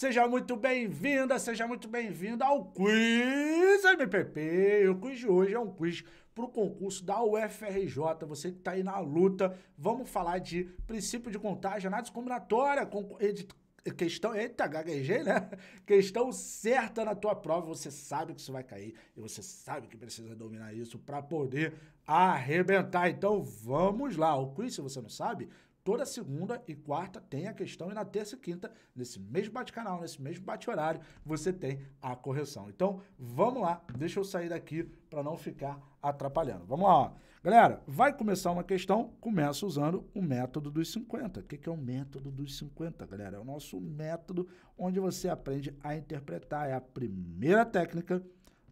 Seja muito bem-vinda, seja muito bem-vindo ao Quiz MPP. O quiz de hoje é um quiz para o concurso da UFRJ. Você que está aí na luta, vamos falar de princípio de contagem, análise combinatória, com, edit, questão, eita, gaguejei, né? Questão certa na tua prova, você sabe que isso vai cair e você sabe que precisa dominar isso para poder arrebentar. Então vamos lá. O quiz, se você não sabe, Toda segunda e quarta tem a questão e na terça e quinta, nesse mesmo bate-canal, nesse mesmo bate-horário, você tem a correção. Então, vamos lá, deixa eu sair daqui para não ficar atrapalhando. Vamos lá, ó. Galera, vai começar uma questão, começa usando o método dos 50. O que, que é o método dos 50, galera? É o nosso método onde você aprende a interpretar, é a primeira técnica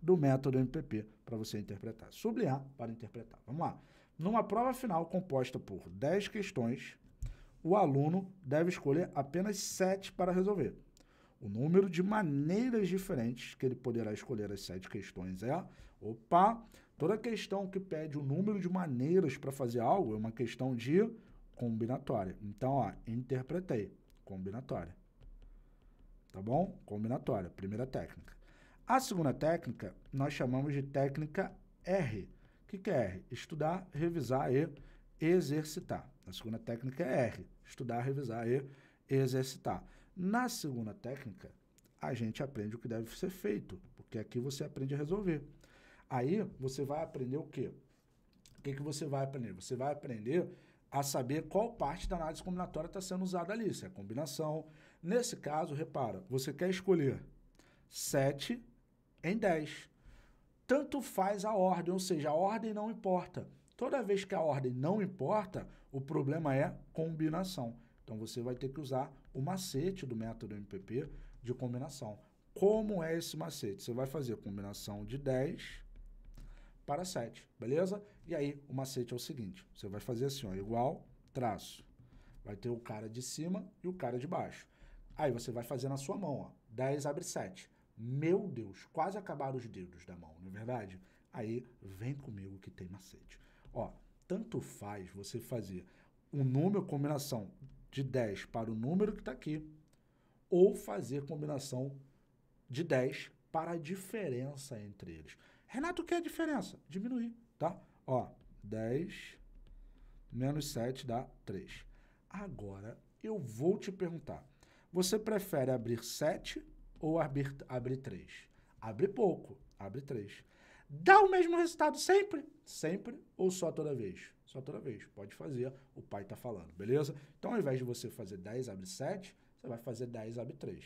do método MPP para você interpretar. Sublinhar para interpretar. Vamos lá. Numa prova final composta por 10 questões, o aluno deve escolher apenas 7 para resolver. O número de maneiras diferentes que ele poderá escolher as sete questões é, opa, toda questão que pede o número de maneiras para fazer algo é uma questão de combinatória. Então, ó, interpretei, combinatória. Tá bom? Combinatória, primeira técnica. A segunda técnica nós chamamos de técnica R, que, que é R? Estudar, revisar e exercitar. Na segunda técnica é R, estudar, revisar e exercitar. Na segunda técnica, a gente aprende o que deve ser feito, porque aqui você aprende a resolver. Aí você vai aprender o quê? O que, que você vai aprender? Você vai aprender a saber qual parte da análise combinatória está sendo usada ali, se é combinação. Nesse caso, repara, você quer escolher 7 em 10 tanto faz a ordem, ou seja, a ordem não importa. Toda vez que a ordem não importa, o problema é combinação. Então você vai ter que usar o macete do método MPP de combinação. Como é esse macete? Você vai fazer combinação de 10 para 7, beleza? E aí o macete é o seguinte, você vai fazer assim, ó, igual, traço. Vai ter o cara de cima e o cara de baixo. Aí você vai fazer na sua mão, ó, 10 abre 7. Meu Deus, quase acabaram os dedos da mão, não é verdade? Aí vem comigo que tem macete. Ó, tanto faz você fazer um número, combinação de 10 para o número que está aqui, ou fazer combinação de 10 para a diferença entre eles. Renato, o que é a diferença? Diminuir, tá? Ó, 10 menos 7 dá 3. Agora, eu vou te perguntar, você prefere abrir 7 ou abrir, abrir 3? Abre pouco, abre 3. Dá o mesmo resultado sempre? Sempre ou só toda vez? Só toda vez. Pode fazer, o pai está falando, beleza? Então, ao invés de você fazer 10, abre 7, você vai fazer 10, abre 3.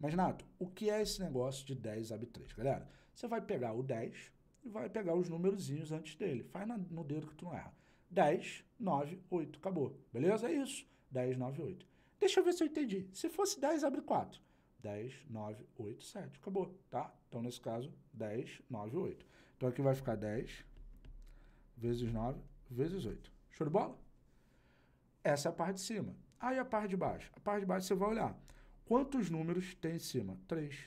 Mas, Nato, o que é esse negócio de 10, abre 3? Galera, você vai pegar o 10 e vai pegar os numerozinhos antes dele. Faz no dedo que tu não erra. 10, 9, 8, acabou. Beleza? É isso. 10, 9, 8. Deixa eu ver se eu entendi. Se fosse 10, abre 4. 10, 9, 8, 7. Acabou, tá? Então, nesse caso, 10, 9, 8. Então, aqui vai ficar 10 vezes 9 vezes 8. Show de bola? Essa é a parte de cima. Aí a parte de baixo. A parte de baixo você vai olhar. Quantos números tem em cima? 3.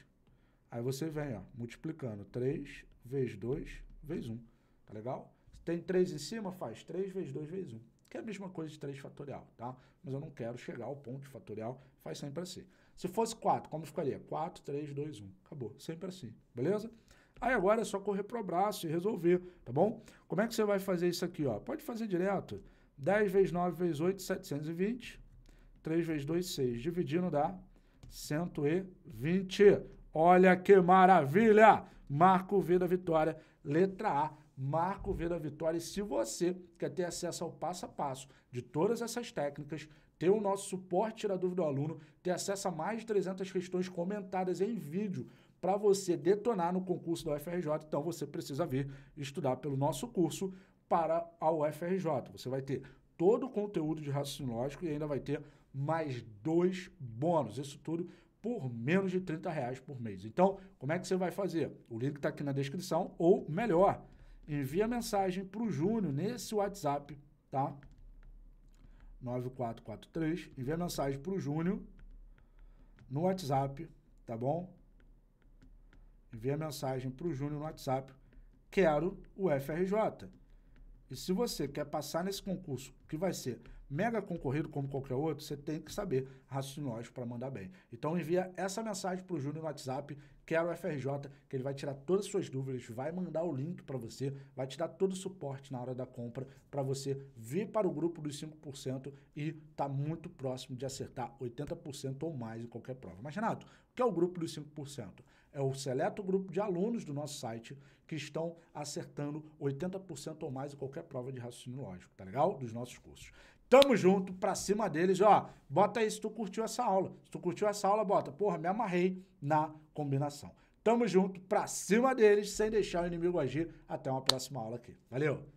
Aí você vem, ó, multiplicando 3 vezes 2 vezes 1. Tá legal? Se tem 3 em cima, faz 3 vezes 2 vezes 1 que é a mesma coisa de 3 fatorial, tá? Mas eu não quero chegar ao ponto de fatorial, faz sempre assim. Se fosse 4, como ficaria? 4, 3, 2, 1. Acabou, sempre assim, beleza? Aí agora é só correr para o abraço e resolver, tá bom? Como é que você vai fazer isso aqui, ó? Pode fazer direto. 10 vezes 9 vezes 8, 720. 3 vezes 2, 6. Dividindo dá 120. Olha que maravilha! Marco V da Vitória, letra A, Marco V da Vitória. E se você quer ter acesso ao passo a passo de todas essas técnicas, ter o nosso suporte tirar Dúvida do Aluno, ter acesso a mais de 300 questões comentadas em vídeo para você detonar no concurso da UFRJ, então você precisa vir estudar pelo nosso curso para a UFRJ. Você vai ter todo o conteúdo de raciocínio lógico e ainda vai ter mais dois bônus. Isso tudo por menos de 30 reais por mês. Então, como é que você vai fazer? O link está aqui na descrição, ou melhor, envia mensagem para o Júnior nesse WhatsApp, tá? 9443, envia mensagem para o Júnior no WhatsApp, tá bom? Envia mensagem para o Júnior no WhatsApp, quero o FRJ. E se você quer passar nesse concurso, que vai ser mega concorrido como qualquer outro, você tem que saber raciocínio lógico para mandar bem. Então envia essa mensagem para o Júnior no WhatsApp, quero o FRJ, que ele vai tirar todas as suas dúvidas, vai mandar o link para você, vai te dar todo o suporte na hora da compra para você vir para o grupo dos 5% e tá muito próximo de acertar 80% ou mais em qualquer prova. Mas Renato, o que é o grupo dos 5%? É o seleto grupo de alunos do nosso site que estão acertando 80% ou mais em qualquer prova de raciocínio lógico, tá legal? Dos nossos cursos. Tamo junto, pra cima deles. Ó, bota aí se tu curtiu essa aula. Se tu curtiu essa aula, bota. Porra, me amarrei na combinação. Tamo junto, pra cima deles, sem deixar o inimigo agir. Até uma próxima aula aqui. Valeu!